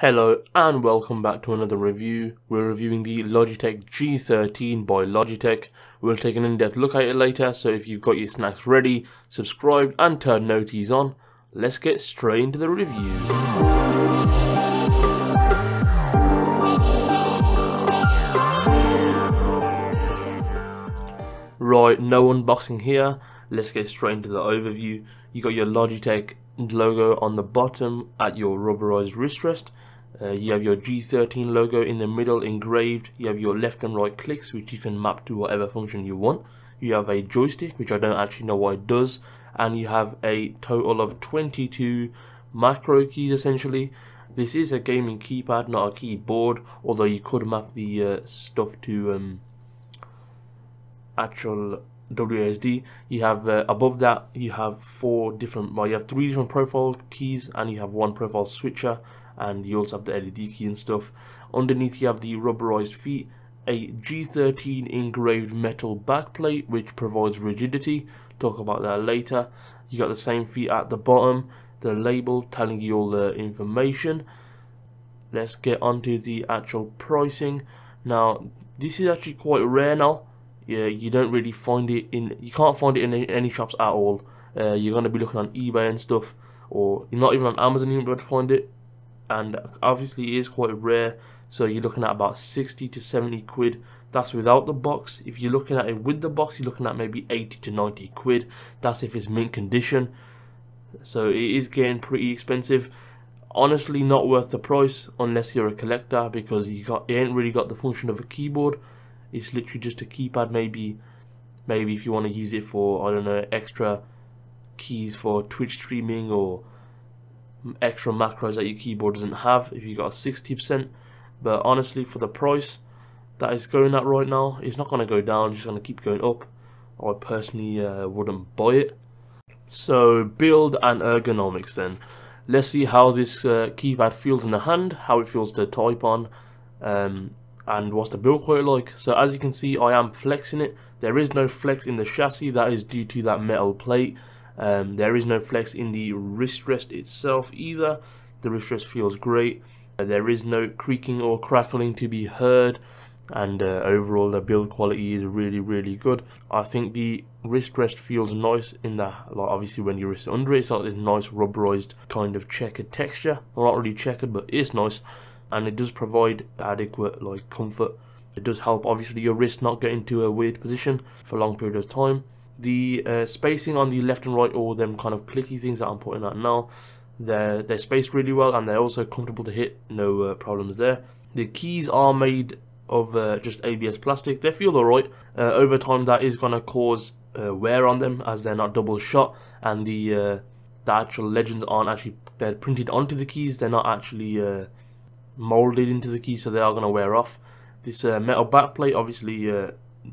Hello and welcome back to another review. We're reviewing the Logitech G13 by Logitech. We'll take an in-depth look at it later, so if you've got your snacks ready, subscribe and turn noties on. Let's get straight into the review. Right, no unboxing here. Let's get straight into the overview. You got your Logitech logo on the bottom at your rubberized wrist rest. Uh, you have your G13 logo in the middle engraved. You have your left and right clicks, which you can map to whatever function you want. You have a joystick, which I don't actually know what it does. And you have a total of 22 macro keys, essentially. This is a gaming keypad, not a keyboard, although you could map the uh, stuff to um, actual WSD you have uh, above that you have four different well you have three different profile keys and you have one profile switcher and you also have the LED key and stuff underneath you have the rubberized feet a G13 engraved metal backplate which provides rigidity talk about that later you got the same feet at the bottom the label telling you all the information let's get onto the actual pricing now this is actually quite rare now yeah, you don't really find it in you can't find it in any shops at all uh, you're going to be looking on ebay and stuff or not even on amazon you're going to find it and obviously it is quite rare so you're looking at about 60 to 70 quid that's without the box if you're looking at it with the box you're looking at maybe 80 to 90 quid that's if it's mint condition so it is getting pretty expensive honestly not worth the price unless you're a collector because you got you ain't really got the function of a keyboard it's literally just a keypad. Maybe, maybe if you want to use it for I don't know extra keys for Twitch streaming or extra macros that your keyboard doesn't have. If you got a 60%, but honestly, for the price that is going at right now, it's not going to go down. It's just going to keep going up. I personally uh, wouldn't buy it. So build and ergonomics then. Let's see how this uh, keypad feels in the hand, how it feels to type on. Um, and what's the build quality like. So as you can see, I am flexing it. There is no flex in the chassis. That is due to that metal plate. Um, there is no flex in the wrist rest itself either. The wrist rest feels great. There is no creaking or crackling to be heard and uh, overall the build quality is really really good i think the wrist rest feels nice in that like obviously when you wrist under it it's like this nice rubberized kind of checkered texture not really checkered but it's nice and it does provide adequate like comfort. It does help obviously your wrist not get into a weird position for a long period of time. The uh, spacing on the left and right, all them kind of clicky things that I'm putting out now, they're, they're spaced really well and they're also comfortable to hit, no uh, problems there. The keys are made of uh, just ABS plastic, they feel alright. Uh, over time that is going to cause uh, wear on them as they're not double shot and the, uh, the actual legends aren't actually printed onto the keys, they're not actually molded into the keys so they are going to wear off. This uh, metal backplate obviously uh,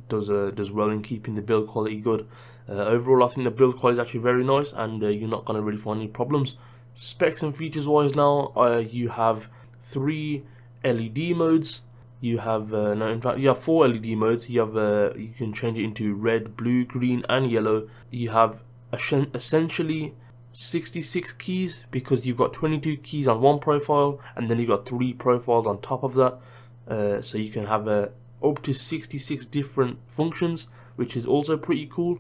does uh, does well in keeping the build quality good. Uh, overall, I think the build quality is actually very nice, and uh, you're not going to really find any problems. Specs and features wise, now uh, you have three LED modes. You have no, in fact, you have four LED modes. You have you can change it into red, blue, green, and yellow. You have essentially 66 keys because you've got 22 keys on one profile and then you've got three profiles on top of that uh, so you can have uh, up to 66 different functions which is also pretty cool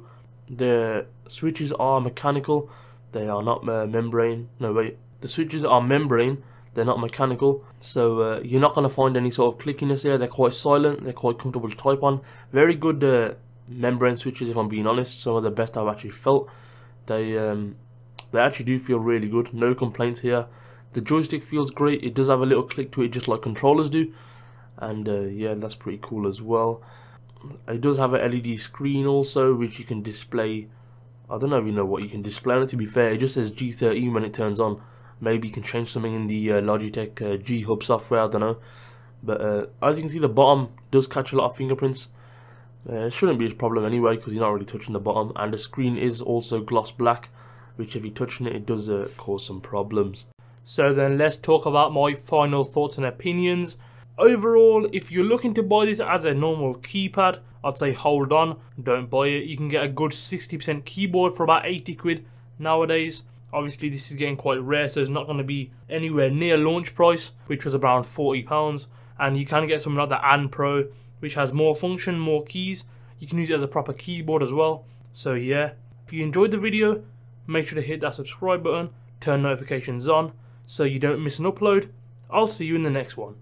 the switches are mechanical they are not uh, membrane no wait the switches are membrane they're not mechanical so uh, you're not going to find any sort of clickiness there they're quite silent they're quite comfortable to type on very good uh, membrane switches if i'm being honest some of the best i've actually felt they um, they actually do feel really good, no complaints here. The joystick feels great, it does have a little click to it just like controllers do. And uh, yeah, that's pretty cool as well. It does have a LED screen also, which you can display. I don't know if you know what you can display on it to be fair, it just says G13 when it turns on. Maybe you can change something in the uh, Logitech uh, G-Hub software, I don't know. But uh, as you can see, the bottom does catch a lot of fingerprints. Uh, it shouldn't be a problem anyway because you're not really touching the bottom and the screen is also gloss black which if you touch on it, it does uh, cause some problems. So then let's talk about my final thoughts and opinions. Overall, if you're looking to buy this as a normal keypad, I'd say hold on, don't buy it. You can get a good 60% keyboard for about 80 quid nowadays. Obviously, this is getting quite rare, so it's not going to be anywhere near launch price, which was around 40 pounds. And you can get something like the An Pro, which has more function, more keys. You can use it as a proper keyboard as well. So yeah, if you enjoyed the video, Make sure to hit that subscribe button, turn notifications on so you don't miss an upload. I'll see you in the next one.